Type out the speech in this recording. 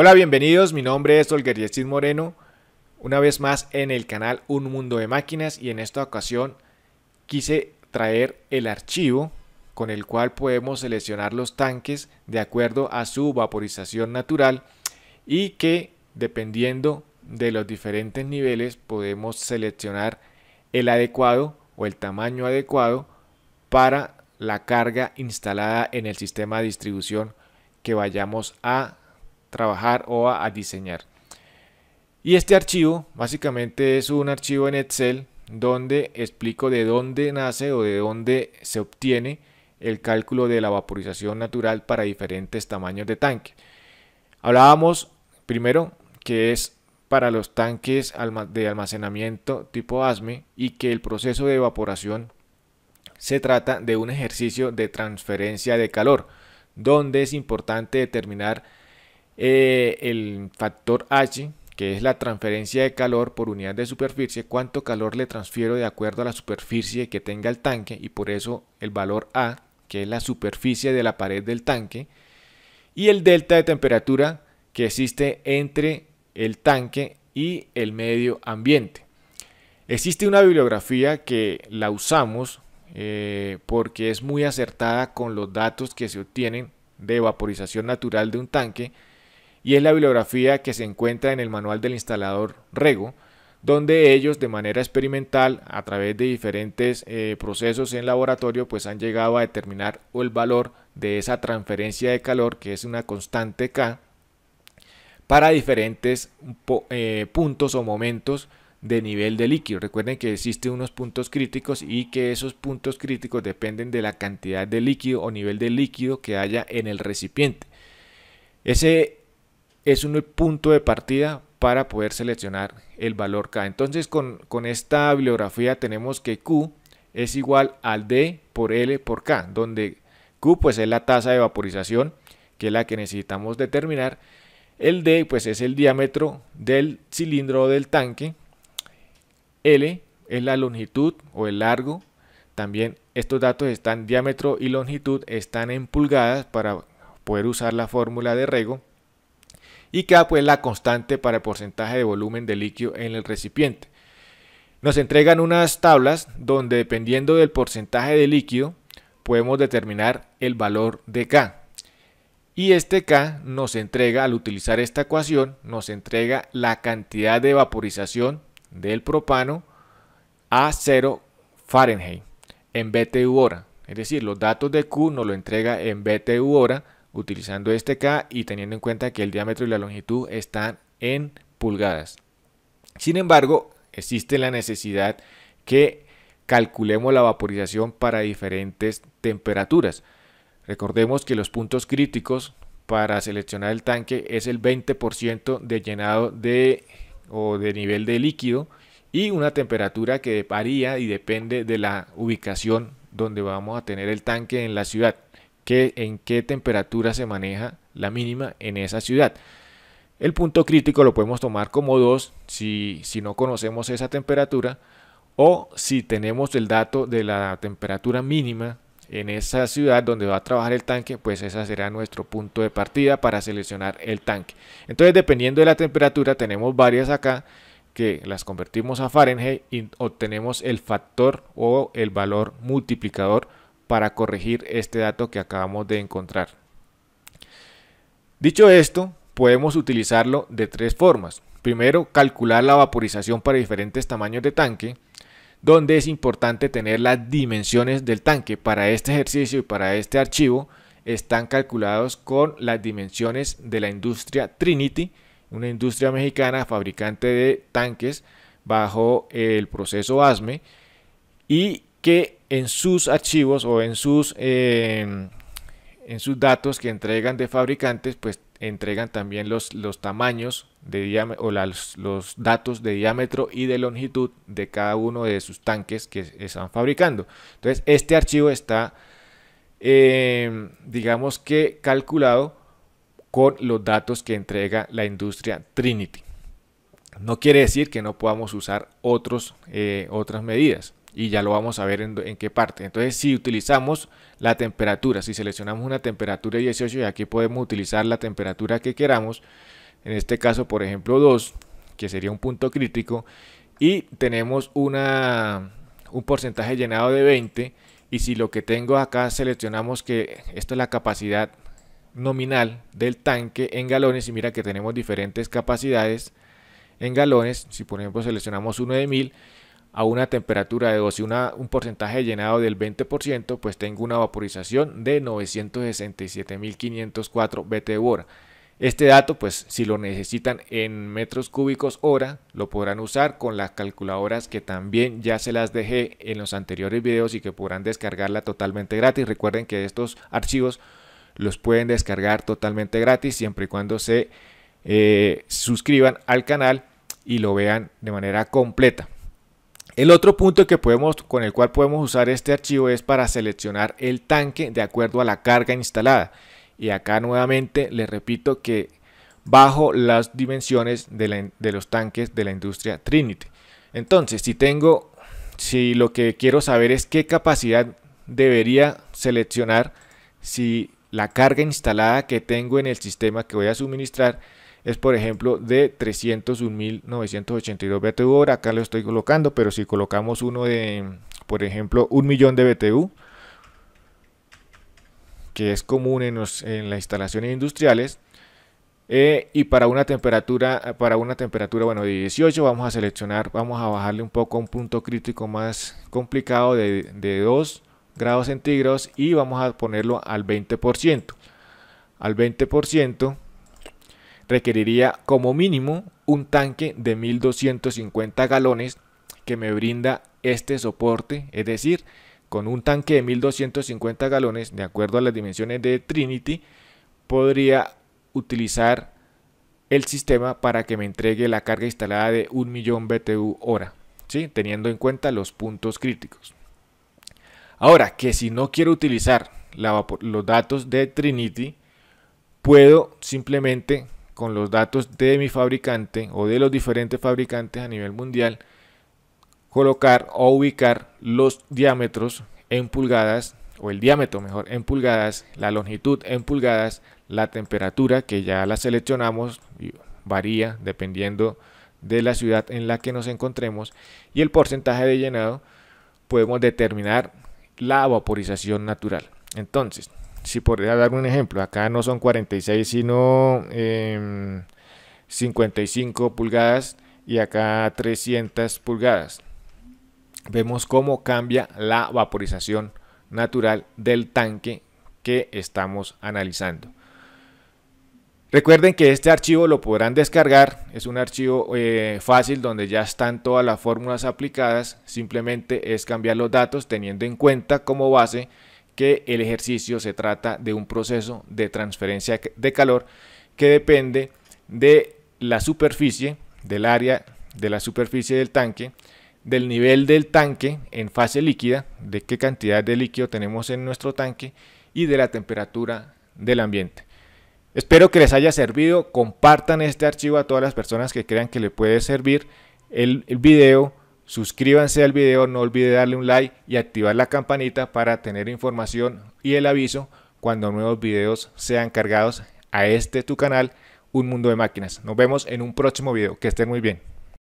Hola, bienvenidos. Mi nombre es Olger Moreno. Una vez más en el canal Un Mundo de Máquinas y en esta ocasión quise traer el archivo con el cual podemos seleccionar los tanques de acuerdo a su vaporización natural y que dependiendo de los diferentes niveles podemos seleccionar el adecuado o el tamaño adecuado para la carga instalada en el sistema de distribución que vayamos a trabajar o a, diseñar. Y este archivo básicamente es un archivo en Excel donde explico de dónde nace o de dónde se obtiene el cálculo de la vaporización natural para diferentes tamaños de tanque. Hablábamos primero que es para los tanques de almacenamiento tipo ASME y que el proceso de evaporación se trata de un ejercicio de transferencia de calor, donde es importante determinar eh, el factor H, que es la transferencia de calor por unidad de superficie, cuánto calor le transfiero de acuerdo a la superficie que tenga el tanque y por eso el valor A, que es la superficie de la pared del tanque, y el delta de temperatura que existe entre el tanque y el medio ambiente. Existe una bibliografía que la usamos eh, porque es muy acertada con los datos que se obtienen de vaporización natural de un tanque, y es la bibliografía que se encuentra en el manual del instalador Rego, donde ellos de manera experimental, a través de diferentes eh, procesos en laboratorio, pues han llegado a determinar el valor de esa transferencia de calor, que es una constante K, para diferentes eh, puntos o momentos de nivel de líquido. Recuerden que existen unos puntos críticos y que esos puntos críticos dependen de la cantidad de líquido o nivel de líquido que haya en el recipiente. Ese es un punto de partida para poder seleccionar el valor K. Entonces con, esta bibliografía tenemos que Q es igual al D por L por K, donde Q pues es la tasa de vaporización, que es la que necesitamos determinar. El D pues es el diámetro del cilindro del tanque. L es la longitud o el largo. También estos datos están diámetro y longitud, están en pulgadas para poder usar la fórmula de rego y K pues la constante para el porcentaje de volumen de líquido en el recipiente. Nos entregan unas tablas donde dependiendo del porcentaje de líquido podemos determinar el valor de K. Y este K nos entrega, al utilizar esta ecuación, nos entrega la cantidad de vaporización del propano a 0 Fahrenheit en BTU hora. Es decir, los datos de Q nos lo entrega en BTU hora utilizando este K y teniendo en cuenta que el diámetro y la longitud están en pulgadas. Sin embargo, existe la necesidad que calculemos la vaporización para diferentes temperaturas. Recordemos que los puntos críticos para seleccionar el tanque es el 20% de llenado de o de nivel de líquido y una temperatura que varía y depende de la ubicación donde vamos a tener el tanque en la ciudad en qué temperatura se maneja la mínima en esa ciudad. El punto crítico lo podemos tomar como 2 si, si no conocemos esa temperatura o si tenemos el dato de la temperatura mínima en esa ciudad donde va a trabajar el tanque, pues ese será nuestro punto de partida para seleccionar el tanque. Entonces, dependiendo de la temperatura, tenemos varias acá que las convertimos a Fahrenheit y obtenemos el factor o el valor multiplicador para corregir este dato que acabamos de encontrar. Dicho esto, podemos utilizarlo de tres formas. Primero, calcular la vaporización para diferentes tamaños de tanque, donde es importante tener las dimensiones del tanque. Para este ejercicio y para este archivo están calculados con las dimensiones de la industria Trinity, una industria mexicana fabricante de tanques bajo el proceso ASME y que en sus archivos o en sus, em, en sus datos que entregan de fabricantes, pues entregan también los, los tamaños de o los datos de diámetro y de longitud de cada uno de sus tanques que están fabricando. Entonces, este archivo está, em, digamos que calculado con los datos que entrega la industria Trinity. No quiere decir que no podamos usar otros, eh, otras medidas y ya lo vamos a ver en, qué parte. Entonces, si utilizamos la temperatura, si seleccionamos una temperatura de 18 y aquí podemos utilizar la temperatura que queramos, en este caso, por ejemplo, 2, que sería un punto crítico, y tenemos una, un porcentaje llenado de 20, y si lo que tengo acá seleccionamos que esto es la capacidad nominal del tanque en galones, y mira que tenemos diferentes capacidades en galones, si por ejemplo seleccionamos uno de 1000, a una temperatura de 12 un porcentaje llenado del 20%, pues tengo una vaporización de 967.504 BTU hora. Este dato, pues si lo necesitan en metros cúbicos hora, lo podrán usar con las calculadoras que también ya se las dejé en los anteriores videos y que podrán descargarla totalmente gratis. Recuerden que estos archivos los pueden descargar totalmente gratis siempre y cuando se eh, suscriban al canal y lo vean de manera completa. El otro punto que podemos, con el cual podemos usar este archivo es para seleccionar el tanque de acuerdo a la carga instalada. Y acá nuevamente les repito que bajo las dimensiones de, de los tanques de la industria Trinity. Entonces, si tengo, si lo que quiero saber es qué capacidad debería seleccionar si la carga instalada que tengo en el sistema que voy a suministrar es por ejemplo de 301.982 BTU ahora Acá lo estoy colocando, pero si colocamos uno de, por ejemplo, un millón de BTU, que es común en, las instalaciones industriales, eh, y para una temperatura, para una temperatura bueno, de 18 vamos a seleccionar, vamos a bajarle un poco un punto crítico más complicado de, de 2 grados centígrados y vamos a ponerlo al 20%. Al 20% requeriría como mínimo un tanque de 1250 galones que me brinda este soporte, es decir, con un tanque de 1250 galones, de acuerdo a las dimensiones de Trinity, podría utilizar el sistema para que me entregue la carga instalada de 1 millón BTU hora, ¿sí? teniendo en cuenta los puntos críticos. Ahora, que si no quiero utilizar los datos de Trinity, puedo simplemente con los datos de mi fabricante o de los diferentes fabricantes a nivel mundial, colocar o ubicar los diámetros en pulgadas, o el diámetro mejor en pulgadas, la longitud en pulgadas, la temperatura que ya la seleccionamos, varía dependiendo de la ciudad en la que nos encontremos, y el porcentaje de llenado, podemos determinar la vaporización natural. Entonces, si podría dar un ejemplo, acá no son 46 sino 55 em, pulgadas y acá 300 pulgadas. Vemos cómo cambia la vaporización natural del tanque que estamos analizando. Recuerden que este archivo lo podrán descargar, es un archivo eh, fácil donde ya están todas las fórmulas aplicadas, simplemente es cambiar los datos teniendo en cuenta como base que el ejercicio se trata de un proceso de transferencia de calor que depende de la superficie, del área de la superficie del tanque, del nivel del tanque en fase líquida, de qué cantidad de líquido tenemos en nuestro tanque y de la temperatura del ambiente. Espero que les haya servido, compartan este archivo a todas las personas que crean que le puede servir el, el video Suscríbanse al video, no olvide darle un like y activar la campanita para tener información y el aviso cuando nuevos videos sean cargados a este tu canal, Un Mundo de Máquinas. Nos vemos en un próximo video. Que estén muy bien.